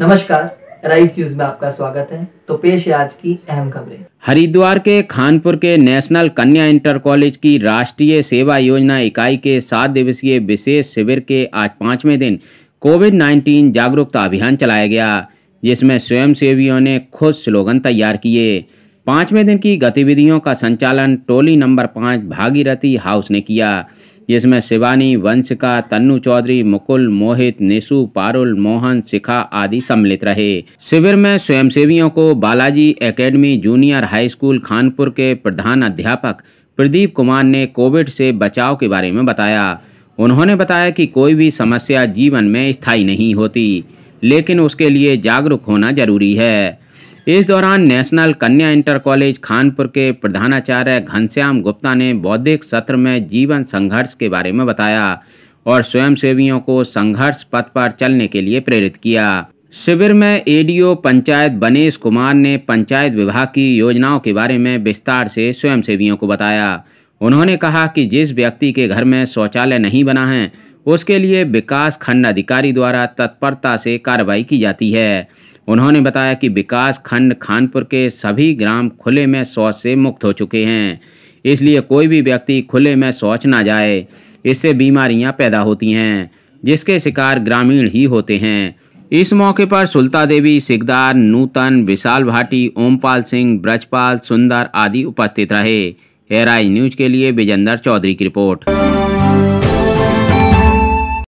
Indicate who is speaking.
Speaker 1: नमस्कार rice news में आपका स्वागत है तो पेश है आज की अहम खबरें
Speaker 2: हरिद्वार के खानपुर के नेशनल कन्या इंटर कॉलेज की राष्ट्रीय सेवा योजना इकाई के सात दिवसीय विशेष शिविर के आज पांचवे दिन कोविड नाइन्टीन जागरूकता अभियान चलाया गया जिसमें स्वयंसेवियों ने खुद स्लोगन तैयार किए पांचवें दिन की गतिविधियों का संचालन टोली नंबर पाँच भागीरथी हाउस ने किया जिसमें शिवानी वंशिका तन्नू चौधरी मुकुल मोहित निशु पारुल मोहन शिखा आदि सम्मिलित रहे शिविर में स्वयंसेवियों को Balaji academy junior high school Khanpur के प्रधान अध्यापक प्रदीप कुमार ने कोविड से बचाव के बारे में बताया उन्होंने बताया कि कोई भी समस्या जीवन में स्थायी नहीं होती लेकिन उसके लिए जागरूक होना जरूरी है इस दौरान नेशनल कन्या इंटर कॉलेज खानपुर के प्रधानाचार्य घनश्याम गुप्ता ने बौद्धिक सत्र में जीवन संघर्ष के बारे में बताया और स्वयंसेवियों को संघर्ष पथ पर चलने के लिए प्रेरित किया शिविर में एडीओ पंचायत बनेश कुमार ने पंचायत विभाग की योजनाओं के बारे में विस्तार से स्वयंसेवियों को बताया उन्होंने कहा कि जिस व्यक्ति के घर में शौचालय नहीं बना है उसके लिए विकास खंड अधिकारी द्वारा तत्परता से कार्रवाई की जाती है उन्होंने बताया कि विकास खंड खानपुर के सभी ग्राम खुले में शौच से मुक्त हो चुके हैं इसलिए कोई भी व्यक्ति खुले में शौच ना जाए इससे बीमारियां पैदा होती हैं जिसके शिकार ग्रामीण ही होते हैं इस मौके पर सुल्ता देवी सिकदार नूतन विशाल भाटी ओमपाल सिंह ब्रजपाल सुंदर आदि उपस्थित रहे हेराई न्यूज के लिए विजेंद्र चौधरी की रिपोर्ट